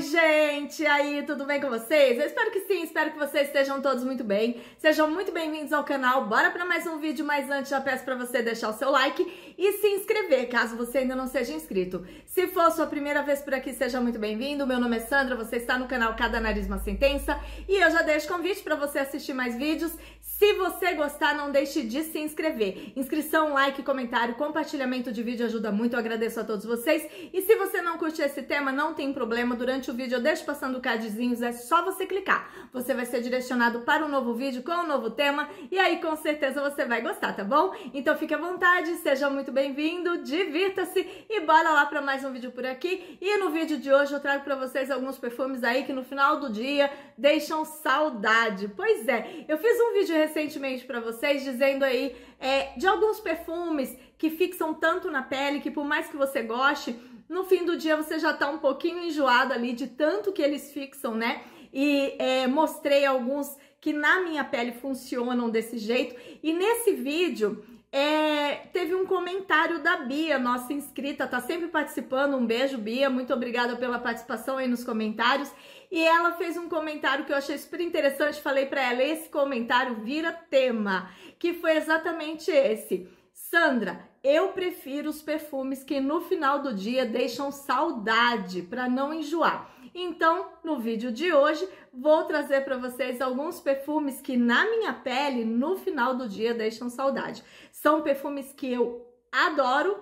Oi, gente! aí, tudo bem com vocês? Eu espero que sim, espero que vocês estejam todos muito bem. Sejam muito bem-vindos ao canal. Bora para mais um vídeo, mas antes já peço para você deixar o seu like e se inscrever, caso você ainda não seja inscrito. Se for sua primeira vez por aqui, seja muito bem-vindo. Meu nome é Sandra, você está no canal Cada Nariz Uma Sentença e eu já deixo convite para você assistir mais vídeos se você gostar, não deixe de se inscrever. Inscrição, like, comentário, compartilhamento de vídeo ajuda muito. Eu agradeço a todos vocês. E se você não curte esse tema, não tem problema. Durante o vídeo eu deixo passando cardzinhos, é só você clicar. Você vai ser direcionado para um novo vídeo com um novo tema e aí com certeza você vai gostar, tá bom? Então fique à vontade, seja muito bem-vindo, divirta-se e bora lá para mais um vídeo por aqui. E no vídeo de hoje eu trago para vocês alguns perfumes aí que no final do dia deixam saudade. Pois é, eu fiz um vídeo recentemente para vocês dizendo aí é, de alguns perfumes que fixam tanto na pele que por mais que você goste, no fim do dia você já tá um pouquinho enjoado ali de tanto que eles fixam, né? E é, mostrei alguns que na minha pele funcionam desse jeito. E nesse vídeo é, teve um comentário da Bia, nossa inscrita, tá sempre participando. Um beijo, Bia. Muito obrigada pela participação aí nos comentários. E ela fez um comentário que eu achei super interessante. Falei para ela: esse comentário vira tema, que foi exatamente esse. Sandra, eu prefiro os perfumes que no final do dia deixam saudade para não enjoar. Então, no vídeo de hoje, vou trazer para vocês alguns perfumes que na minha pele no final do dia deixam saudade. São perfumes que eu adoro,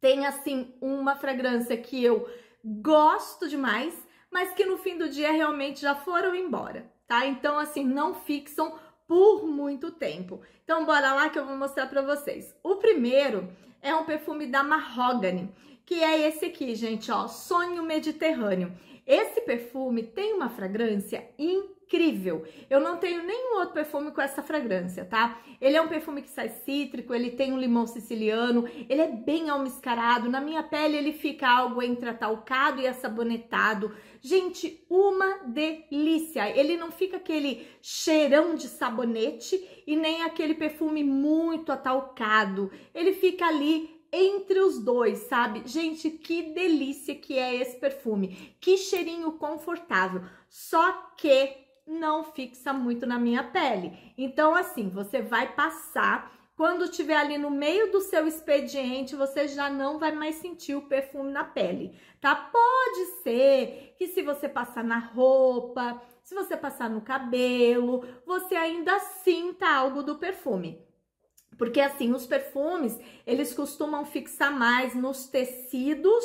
tem assim uma fragrância que eu gosto demais, mas que no fim do dia realmente já foram embora, tá? Então, assim, não fixam por muito tempo. Então bora lá que eu vou mostrar para vocês. O primeiro é um perfume da Mahogany, que é esse aqui, gente, ó, Sonho Mediterrâneo. Esse perfume tem uma fragrância incrível. Eu não tenho nenhum outro perfume com essa fragrância, tá? Ele é um perfume que sai cítrico, ele tem um limão siciliano, ele é bem almiscarado. Na minha pele ele fica algo entre atalcado e assabonetado. Gente, uma delícia. Ele não fica aquele cheirão de sabonete, e nem aquele perfume muito atalcado. Ele fica ali entre os dois, sabe? Gente, que delícia que é esse perfume. Que cheirinho confortável. Só que não fixa muito na minha pele. Então, assim, você vai passar. Quando tiver ali no meio do seu expediente, você já não vai mais sentir o perfume na pele, tá? Pode ser que se você passar na roupa, se você passar no cabelo, você ainda sinta algo do perfume. Porque assim, os perfumes, eles costumam fixar mais nos tecidos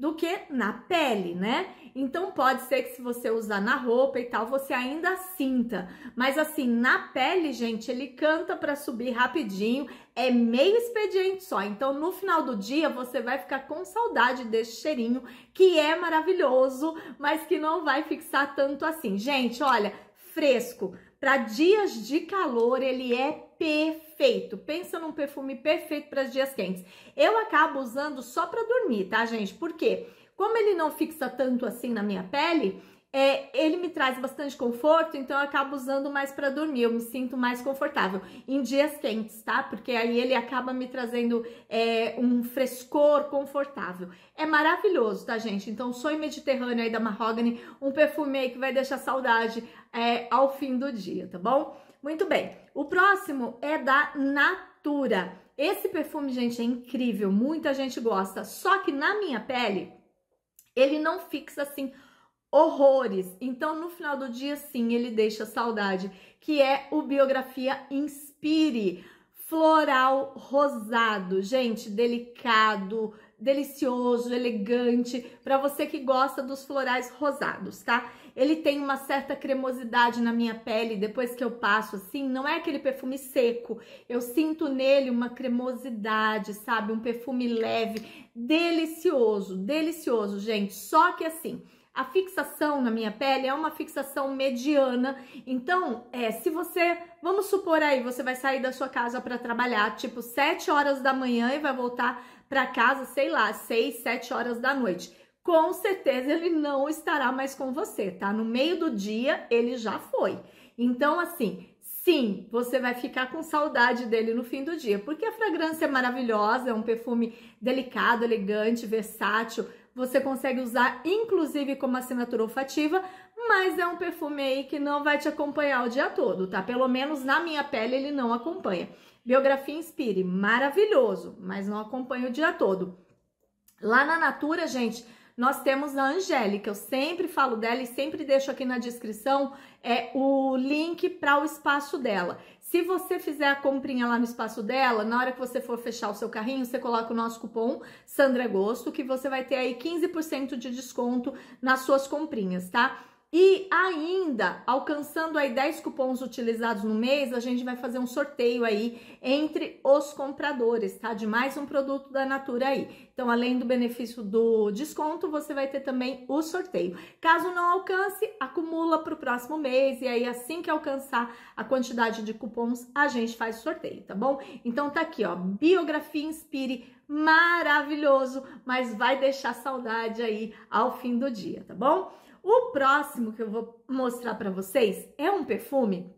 do que na pele, né? Então pode ser que se você usar na roupa e tal, você ainda sinta. Mas assim, na pele, gente, ele canta para subir rapidinho, é meio expediente só. Então no final do dia você vai ficar com saudade desse cheirinho que é maravilhoso, mas que não vai fixar tanto assim. Gente, olha, fresco para dias de calor, ele é perfeito. Pensa num perfume perfeito para dias quentes. Eu acabo usando só para dormir, tá, gente? Porque como ele não fixa tanto assim na minha pele, é, ele me traz bastante conforto, então eu acabo usando mais para dormir, eu me sinto mais confortável em dias quentes, tá? Porque aí ele acaba me trazendo é, um frescor confortável. É maravilhoso, tá, gente? Então, sonho mediterrâneo aí da Mahogany, um perfume aí que vai deixar saudade é, ao fim do dia, tá bom? Muito bem, o próximo é da Natura. Esse perfume, gente, é incrível, muita gente gosta, só que na minha pele ele não fixa assim horrores. Então, no final do dia, sim, ele deixa saudade, que é o Biografia Inspire. Floral rosado, gente, delicado, delicioso, elegante, para você que gosta dos florais rosados, tá? ele tem uma certa cremosidade na minha pele depois que eu passo assim, não é aquele perfume seco. Eu sinto nele uma cremosidade, sabe? Um perfume leve, delicioso, delicioso, gente. Só que assim, a fixação na minha pele é uma fixação mediana. Então, é, se você, vamos supor aí, você vai sair da sua casa para trabalhar tipo 7 horas da manhã e vai voltar para casa, sei lá, 6, 7 horas da noite com certeza ele não estará mais com você, tá? No meio do dia ele já foi. Então, assim, sim, você vai ficar com saudade dele no fim do dia, porque a fragrância é maravilhosa, é um perfume delicado, elegante, versátil. Você consegue usar inclusive como assinatura olfativa, mas é um perfume aí que não vai te acompanhar o dia todo, tá? Pelo menos na minha pele ele não acompanha. Biografia Inspire, maravilhoso, mas não acompanha o dia todo. Lá na Natura, gente, nós temos a Angélica. Eu sempre falo dela e sempre deixo aqui na descrição é, o link para o espaço dela. Se você fizer a comprinha lá no espaço dela, na hora que você for fechar o seu carrinho, você coloca o nosso cupom Sandra Gosto, que você vai ter aí 15% de desconto nas suas comprinhas, tá? E ainda, alcançando aí 10 cupons utilizados no mês, a gente vai fazer um sorteio aí entre os compradores, tá? De mais um produto da Natura aí. Então, além do benefício do desconto, você vai ter também o sorteio. Caso não alcance, acumula para o próximo mês e aí assim que alcançar a quantidade de cupons, a gente faz sorteio, tá bom? Então tá aqui, ó, Biografia Inspire maravilhoso, mas vai deixar saudade aí ao fim do dia, tá bom? O próximo que eu vou mostrar para vocês é um perfume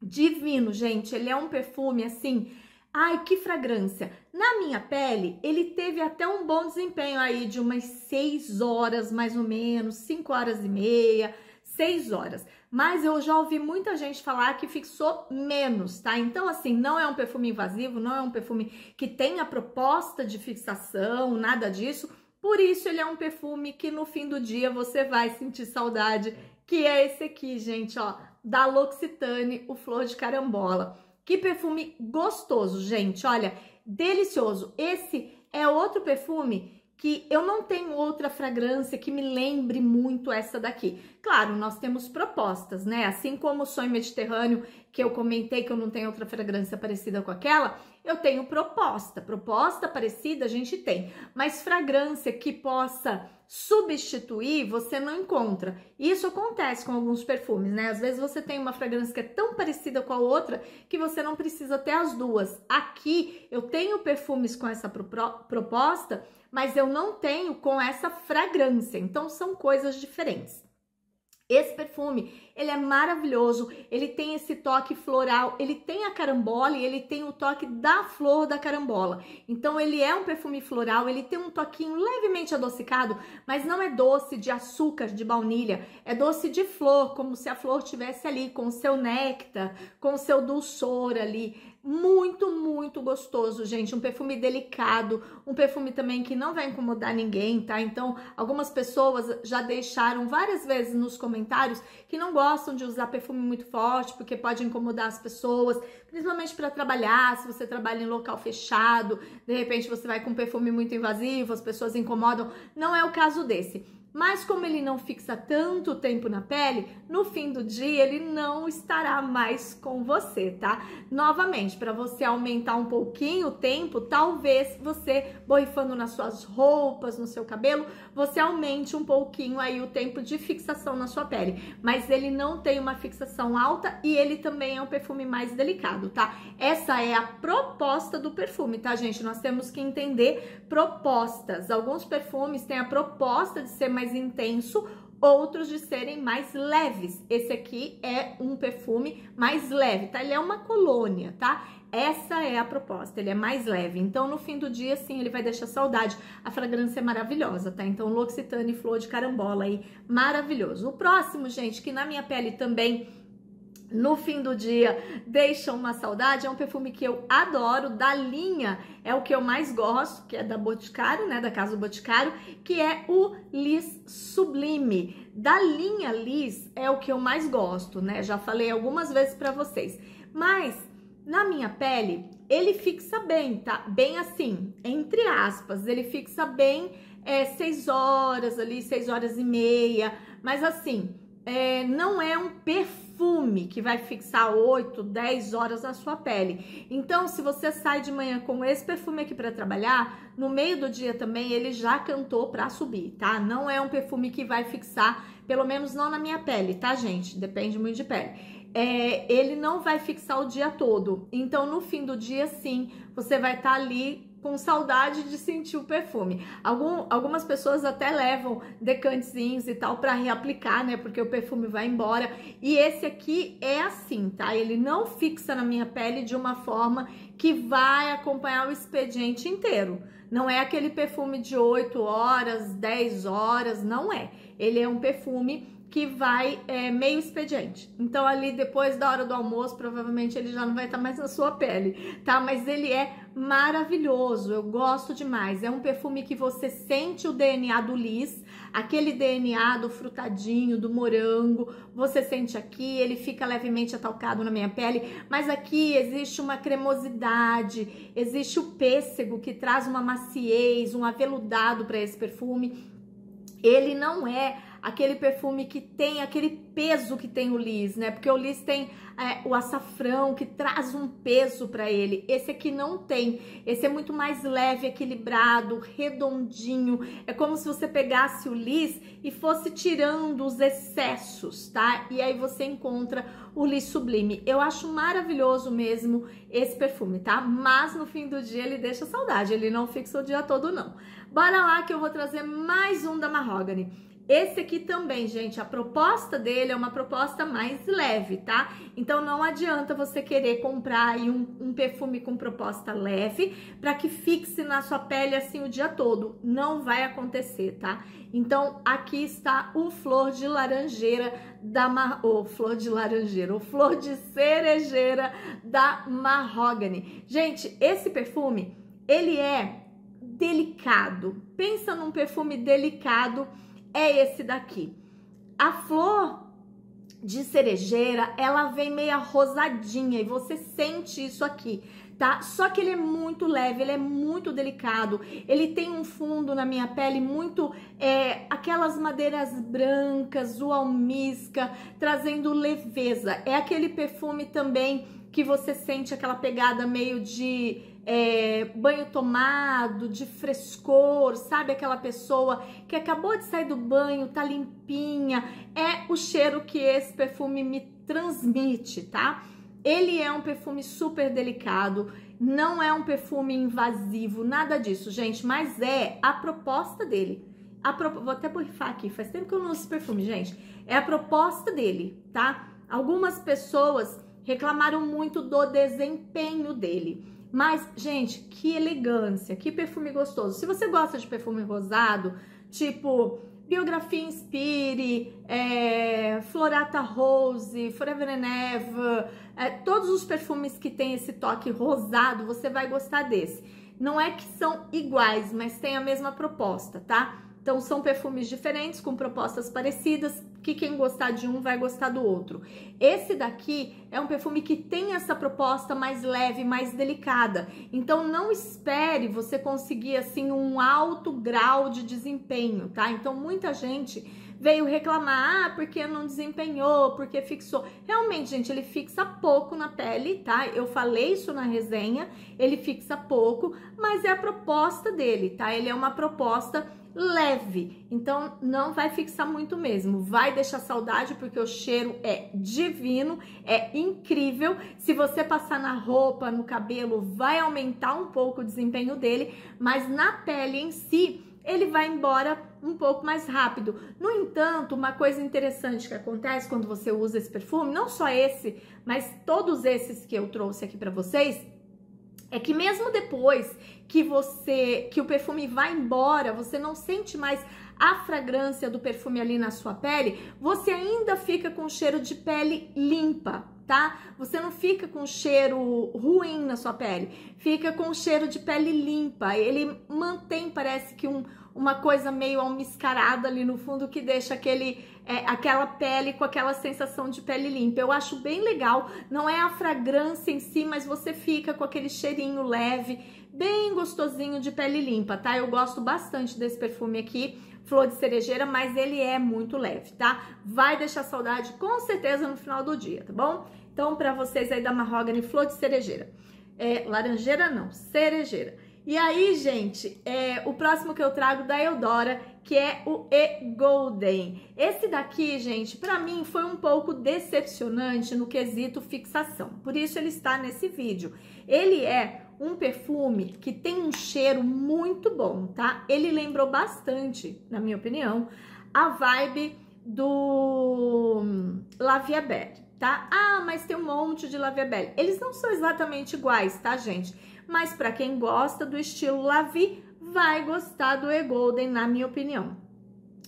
divino, gente. Ele é um perfume assim. Ai, que fragrância! Na minha pele, ele teve até um bom desempenho aí de umas 6 horas, mais ou menos, 5 horas e meia, 6 horas. Mas eu já ouvi muita gente falar que fixou menos, tá? Então, assim, não é um perfume invasivo, não é um perfume que tenha proposta de fixação, nada disso. Por isso ele é um perfume que no fim do dia você vai sentir saudade, que é esse aqui, gente, ó, da L'Occitane, o Flor de Carambola. Que perfume gostoso, gente, olha, delicioso. Esse é outro perfume que eu não tenho outra fragrância que me lembre muito essa daqui. Claro, nós temos propostas, né? Assim como o Sonho Mediterrâneo, que eu comentei que eu não tenho outra fragrância parecida com aquela, eu tenho proposta. Proposta parecida a gente tem, mas fragrância que possa substituir, você não encontra. Isso acontece com alguns perfumes, né? Às vezes você tem uma fragrância que é tão parecida com a outra que você não precisa ter as duas. Aqui eu tenho perfumes com essa proposta mas eu não tenho com essa fragrância. Então são coisas diferentes. Esse perfume, ele é maravilhoso, ele tem esse toque floral, ele tem a carambola e ele tem o toque da flor da carambola. Então ele é um perfume floral, ele tem um toquinho levemente adocicado, mas não é doce de açúcar, de baunilha, é doce de flor, como se a flor tivesse ali com o seu néctar, com o seu dulçor ali muito, muito gostoso, gente. Um perfume delicado, um perfume também que não vai incomodar ninguém, tá? Então, algumas pessoas já deixaram várias vezes nos comentários que não gostam de usar perfume muito forte, porque pode incomodar as pessoas, principalmente para trabalhar, se você trabalha em local fechado, de repente você vai com um perfume muito invasivo, as pessoas incomodam. Não é o caso desse. Mas como ele não fixa tanto tempo na pele, no fim do dia ele não estará mais com você, tá? Novamente, para você aumentar um pouquinho o tempo, talvez você borrifando nas suas roupas, no seu cabelo, você aumente um pouquinho aí o tempo de fixação na sua pele. Mas ele não tem uma fixação alta e ele também é um perfume mais delicado, tá? Essa é a proposta do perfume, tá, gente? Nós temos que entender propostas. Alguns perfumes têm a proposta de ser mais mais intenso, outros de serem mais leves. Esse aqui é um perfume mais leve, tá? Ele é uma colônia, tá? Essa é a proposta, ele é mais leve. Então, no fim do dia, sim, ele vai deixar saudade. A fragrância é maravilhosa, tá? Então, L'Occitane Flor de Carambola aí, maravilhoso. O próximo, gente, que na minha pele também no fim do dia deixam uma saudade. É um perfume que eu adoro, da linha é o que eu mais gosto, que é da Boticário, né? Da Casa do Boticário, que é o Lis Sublime. Da linha Lis é o que eu mais gosto, né? Já falei algumas vezes para vocês. Mas na minha pele, ele fixa bem, tá? Bem assim, entre aspas, ele fixa bem é, 6 horas ali, 6 horas e meia. Mas assim, é, não é um perfume perfume que vai fixar 8, 10 horas na sua pele. Então, se você sai de manhã com esse perfume aqui para trabalhar, no meio do dia também ele já cantou para subir, tá? Não é um perfume que vai fixar, pelo menos não na minha pele, tá, gente? Depende muito de pele. É, ele não vai fixar o dia todo. Então, no fim do dia, sim, você vai estar tá ali com saudade de sentir o perfume. Algum, algumas pessoas até levam decantezinhos e tal para reaplicar, né? Porque o perfume vai embora. E esse aqui é assim, tá? Ele não fixa na minha pele de uma forma que vai acompanhar o expediente inteiro. Não é aquele perfume de 8 horas, 10 horas, não é. Ele é um perfume que vai é, meio expediente. Então, ali depois da hora do almoço, provavelmente ele já não vai estar tá mais na sua pele, tá? Mas ele é maravilhoso, eu gosto demais. É um perfume que você sente o DNA do lis, aquele DNA do frutadinho, do morango, você sente aqui, ele fica levemente atalcado na minha pele, mas aqui existe uma cremosidade, existe o pêssego que traz uma maciez, um aveludado para esse perfume. Ele não é aquele perfume que tem aquele peso que tem o lis, né? Porque o lis tem é, o açafrão que traz um peso para ele. Esse aqui não tem. Esse é muito mais leve, equilibrado, redondinho. É como se você pegasse o lis e fosse tirando os excessos, tá? E aí você encontra o lis sublime. Eu acho maravilhoso mesmo esse perfume, tá? Mas no fim do dia ele deixa saudade, ele não fixa o dia todo não. Bora lá que eu vou trazer mais um da Mahogany. Esse aqui também, gente, a proposta dele é uma proposta mais leve, tá? Então não adianta você querer comprar aí um, um perfume com proposta leve para que fixe na sua pele assim o dia todo. Não vai acontecer, tá? Então aqui está o flor de laranjeira da Mar... Oh, flor de laranjeira, o oh, flor de cerejeira da Mahogany. Gente, esse perfume, ele é delicado. Pensa num perfume delicado é esse daqui. A flor de cerejeira, ela vem meia rosadinha e você sente isso aqui, tá? Só que ele é muito leve, ele é muito delicado, ele tem um fundo na minha pele muito é, aquelas madeiras brancas, o almisca, trazendo leveza. É aquele perfume também que você sente aquela pegada meio de é, banho tomado, de frescor, sabe? Aquela pessoa que acabou de sair do banho, tá limpinha. É o cheiro que esse perfume me transmite, tá? Ele é um perfume super delicado, não é um perfume invasivo, nada disso, gente, mas é a proposta dele. A pro... Vou até borrifar aqui, faz tempo que eu não uso esse perfume, gente. É a proposta dele, tá? Algumas pessoas reclamaram muito do desempenho dele. Mas, gente, que elegância, que perfume gostoso. Se você gosta de perfume rosado, tipo Biografia Inspire, é, Florata Rose, Forever and Ever, é, todos os perfumes que tem esse toque rosado, você vai gostar desse. Não é que são iguais, mas tem a mesma proposta, tá? Então são perfumes diferentes, com propostas parecidas, que quem gostar de um vai gostar do outro. Esse daqui é um perfume que tem essa proposta mais leve, mais delicada. Então não espere você conseguir assim um alto grau de desempenho, tá? Então muita gente veio reclamar, ah, porque não desempenhou, porque fixou. Realmente, gente, ele fixa pouco na pele, tá? Eu falei isso na resenha, ele fixa pouco, mas é a proposta dele, tá? Ele é uma proposta leve, então não vai fixar muito mesmo, vai deixar saudade porque o cheiro é divino, é incrível. Se você passar na roupa, no cabelo, vai aumentar um pouco o desempenho dele, mas na pele em si, ele vai embora um pouco mais rápido. No entanto, uma coisa interessante que acontece quando você usa esse perfume, não só esse, mas todos esses que eu trouxe aqui para vocês, é que mesmo depois que você que o perfume vai embora, você não sente mais a fragrância do perfume ali na sua pele, você ainda fica com cheiro de pele limpa, tá? Você não fica com cheiro ruim na sua pele, fica com cheiro de pele limpa. Ele mantém, parece que um, uma coisa meio almiscarada ali no fundo que deixa aquele, é, aquela pele com aquela sensação de pele limpa. Eu acho bem legal, não é a fragrância em si, mas você fica com aquele cheirinho leve bem gostosinho de pele limpa, tá? Eu gosto bastante desse perfume aqui, flor de cerejeira, mas ele é muito leve, tá? Vai deixar saudade com certeza no final do dia, tá bom? Então, para vocês aí da Mahogany, flor de cerejeira. É, laranjeira não, cerejeira. E aí, gente, é, o próximo que eu trago da Eudora, que é o E Golden. Esse daqui, gente, para mim foi um pouco decepcionante no quesito fixação. Por isso ele está nesse vídeo. Ele é um perfume que tem um cheiro muito bom, tá? Ele lembrou bastante, na minha opinião, a vibe do hum, Laviabelle, tá? Ah, mas tem um monte de Laviabelle. Eles não são exatamente iguais, tá, gente? Mas para quem gosta do estilo Lavi, vai gostar do E Golden, na minha opinião.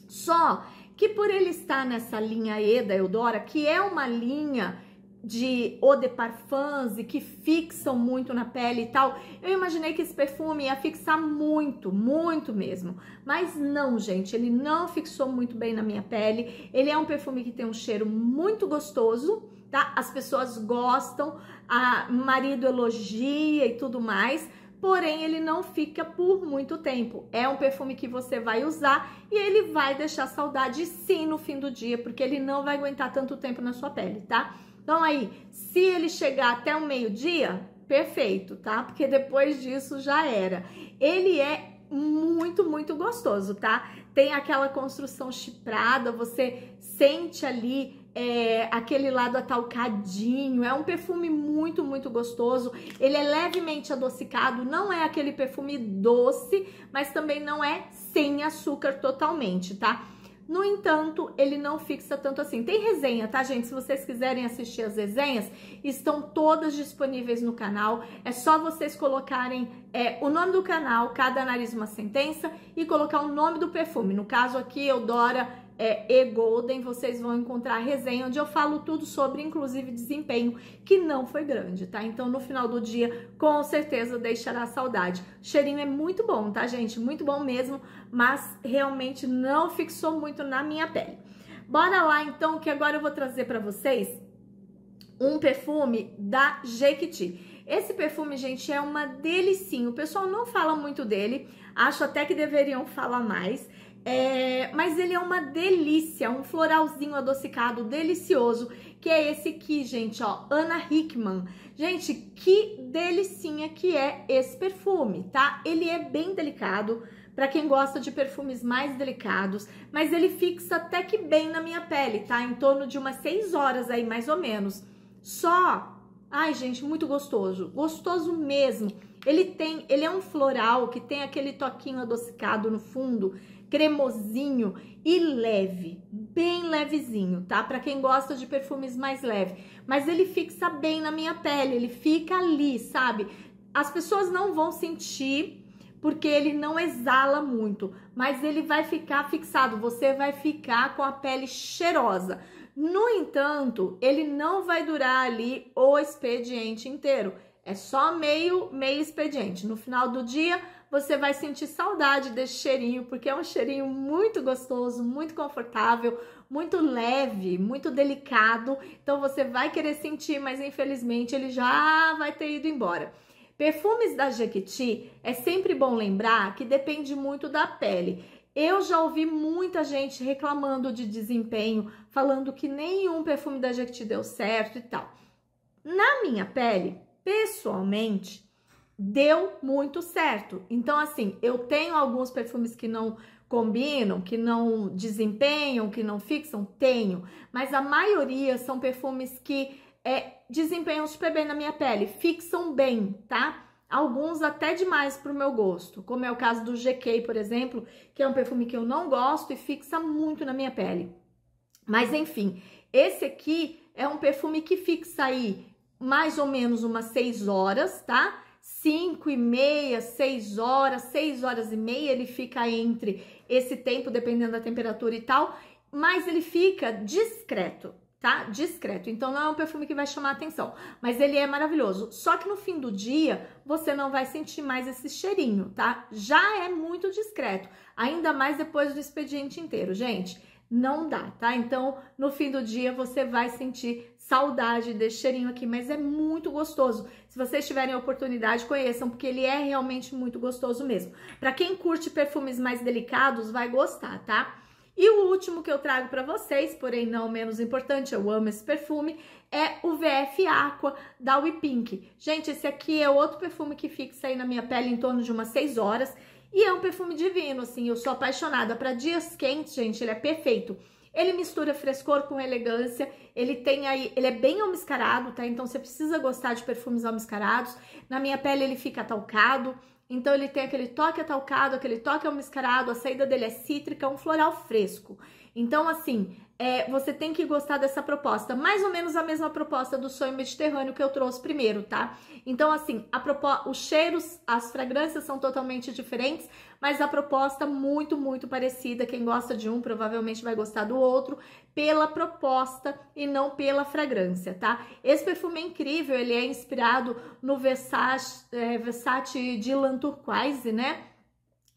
Só que por ele estar nessa linha E da Eudora, que é uma linha de eau de parfums e que fixam muito na pele e tal. Eu imaginei que esse perfume ia fixar muito, muito mesmo. Mas não, gente, ele não fixou muito bem na minha pele. Ele é um perfume que tem um cheiro muito gostoso, tá? As pessoas gostam, a marido elogia e tudo mais. Porém, ele não fica por muito tempo. É um perfume que você vai usar e ele vai deixar saudade sim no fim do dia, porque ele não vai aguentar tanto tempo na sua pele, tá? Então, aí, se ele chegar até o meio-dia, perfeito, tá? Porque depois disso já era. Ele é muito, muito gostoso, tá? Tem aquela construção chiprada, você sente ali é, aquele lado atalcadinho. É um perfume muito, muito gostoso. Ele é levemente adocicado, não é aquele perfume doce, mas também não é sem açúcar totalmente, tá? No entanto, ele não fixa tanto assim. Tem resenha, tá, gente? Se vocês quiserem assistir as resenhas, estão todas disponíveis no canal. É só vocês colocarem é, o nome do canal, cada nariz uma sentença, e colocar o nome do perfume. No caso aqui, Eudora é, e Golden, vocês vão encontrar a resenha onde eu falo tudo sobre, inclusive, desempenho, que não foi grande, tá? Então, no final do dia, com certeza deixará saudade. O cheirinho é muito bom, tá, gente? Muito bom mesmo, mas realmente não fixou muito na minha pele. Bora lá, então, que agora eu vou trazer para vocês um perfume da Jequiti. Esse perfume, gente, é uma delicinha. O pessoal não fala muito dele, acho até que deveriam falar mais. É, mas ele é uma delícia, um floralzinho adocicado delicioso, que é esse aqui, gente, ó, Ana Hickman. Gente, que delicinha que é esse perfume, tá? Ele é bem delicado, para quem gosta de perfumes mais delicados, mas ele fixa até que bem na minha pele, tá? Em torno de umas 6 horas aí, mais ou menos. Só, ai gente, muito gostoso, gostoso mesmo. Ele tem, ele é um floral que tem aquele toquinho adocicado no fundo, cremosinho e leve, bem levezinho, tá? Para quem gosta de perfumes mais leve, mas ele fixa bem na minha pele, ele fica ali, sabe? As pessoas não vão sentir porque ele não exala muito, mas ele vai ficar fixado, você vai ficar com a pele cheirosa. No entanto, ele não vai durar ali o expediente inteiro é só meio, meio expediente. No final do dia, você vai sentir saudade desse cheirinho, porque é um cheirinho muito gostoso, muito confortável, muito leve, muito delicado. Então você vai querer sentir, mas infelizmente ele já vai ter ido embora. Perfumes da Jequiti é sempre bom lembrar que depende muito da pele. Eu já ouvi muita gente reclamando de desempenho, falando que nenhum perfume da Jequiti deu certo e tal. Na minha pele, pessoalmente, deu muito certo. Então, assim, eu tenho alguns perfumes que não combinam, que não desempenham, que não fixam? Tenho. Mas a maioria são perfumes que é, desempenham super bem na minha pele, fixam bem, tá? Alguns até demais para o meu gosto, como é o caso do GK, por exemplo, que é um perfume que eu não gosto e fixa muito na minha pele. Mas enfim, esse aqui é um perfume que fixa aí mais ou menos umas seis horas, tá? Cinco e meia, seis horas, seis horas e meia, ele fica entre esse tempo, dependendo da temperatura e tal, mas ele fica discreto, tá? Discreto. Então não é um perfume que vai chamar atenção, mas ele é maravilhoso. Só que no fim do dia você não vai sentir mais esse cheirinho, tá? Já é muito discreto, ainda mais depois do expediente inteiro, gente não dá, tá? Então, no fim do dia, você vai sentir saudade desse cheirinho aqui, mas é muito gostoso. Se vocês tiverem a oportunidade, conheçam, porque ele é realmente muito gostoso mesmo. Para quem curte perfumes mais delicados, vai gostar, tá? E o último que eu trago para vocês, porém não menos importante, eu amo esse perfume, é o VF Aqua da We Pink. Gente, esse aqui é outro perfume que fixa aí na minha pele em torno de umas 6 horas. E é um perfume divino, assim, eu sou apaixonada. Para dias quentes, gente, ele é perfeito. Ele mistura frescor com elegância, ele tem aí, ele é bem almiscarado, tá? Então você precisa gostar de perfumes almiscarados. Na minha pele ele fica talcado, então ele tem aquele toque atalcado, aquele toque almiscarado, a saída dele é cítrica, é um floral fresco. Então assim, é, você tem que gostar dessa proposta. Mais ou menos a mesma proposta do sonho mediterrâneo que eu trouxe primeiro, tá? Então, assim, a os cheiros, as fragrâncias são totalmente diferentes, mas a proposta muito, muito parecida. Quem gosta de um provavelmente vai gostar do outro pela proposta e não pela fragrância, tá? Esse perfume é incrível, ele é inspirado no Versace, é, Versace de Lanturquoise, né?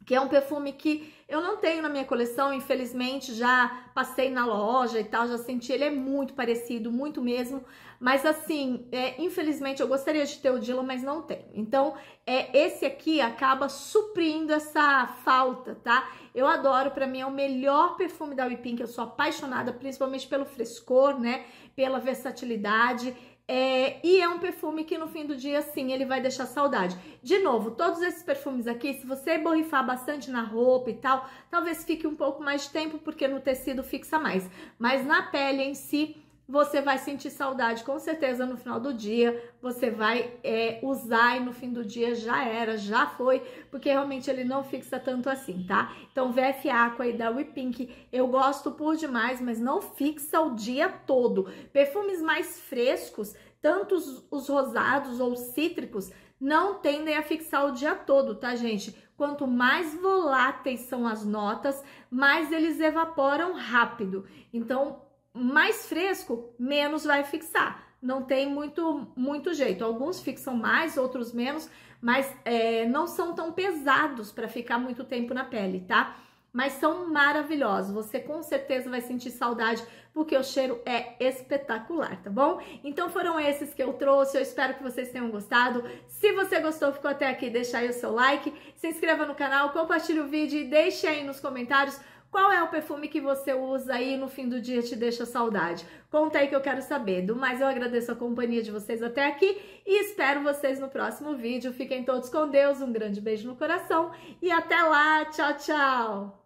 Que é um perfume que eu não tenho na minha coleção, infelizmente, já passei na loja e tal, já senti, ele é muito parecido, muito mesmo, mas assim, é, infelizmente eu gostaria de ter o Dylan, mas não tenho. Então, é, esse aqui acaba suprindo essa falta, tá? Eu adoro, para mim é o melhor perfume da Whipping, eu sou apaixonada, principalmente pelo frescor, né? Pela versatilidade. É, e é um perfume que no fim do dia, sim, ele vai deixar saudade. De novo, todos esses perfumes aqui, se você borrifar bastante na roupa e tal, talvez fique um pouco mais de tempo, porque no tecido fixa mais. Mas na pele em si, você vai sentir saudade com certeza no final do dia, você vai é, usar e no fim do dia já era, já foi, porque realmente ele não fixa tanto assim, tá? Então, VF Aqua e da Pink eu gosto por demais, mas não fixa o dia todo. Perfumes mais frescos, tanto os, os rosados ou cítricos, não tendem a fixar o dia todo, tá, gente? Quanto mais voláteis são as notas, mais eles evaporam rápido. Então, mais fresco, menos vai fixar. Não tem muito, muito jeito. Alguns fixam mais, outros menos, mas é, não são tão pesados para ficar muito tempo na pele, tá? Mas são maravilhosos. Você com certeza vai sentir saudade, porque o cheiro é espetacular, tá bom? Então foram esses que eu trouxe. Eu espero que vocês tenham gostado. Se você gostou, ficou até aqui, deixa aí o seu like, se inscreva no canal, compartilhe o vídeo e deixe aí nos comentários qual é o perfume que você usa aí no fim do dia te deixa saudade? Conta aí que eu quero saber. Do mais, eu agradeço a companhia de vocês até aqui e espero vocês no próximo vídeo. Fiquem todos com Deus, um grande beijo no coração e até lá. Tchau, tchau!